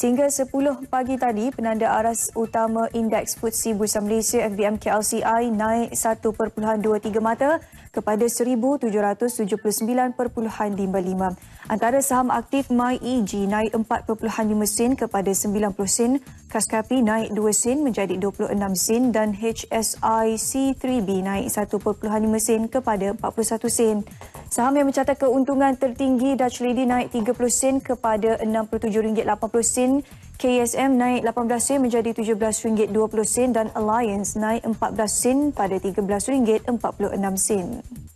Sehingga 10 pagi tadi, penanda aras utama indeks FTSE Bursa Malaysia FBM KLCI naik 1.23 mata kepada 1,779.55. Antara saham aktif MyEG naik 4.5 sen kepada 90 sen, Kaskapi naik 2 sen menjadi 26 sen dan HSIC 3B naik 1.5 sen kepada 41 sen. Saham yang mencatat keuntungan tertinggi Dutch Lady naik 30 sen kepada RM67.80 sen. KSM naik 18 sen menjadi RM17.20 sen dan Alliance naik 14 sen pada RM13.46 sen.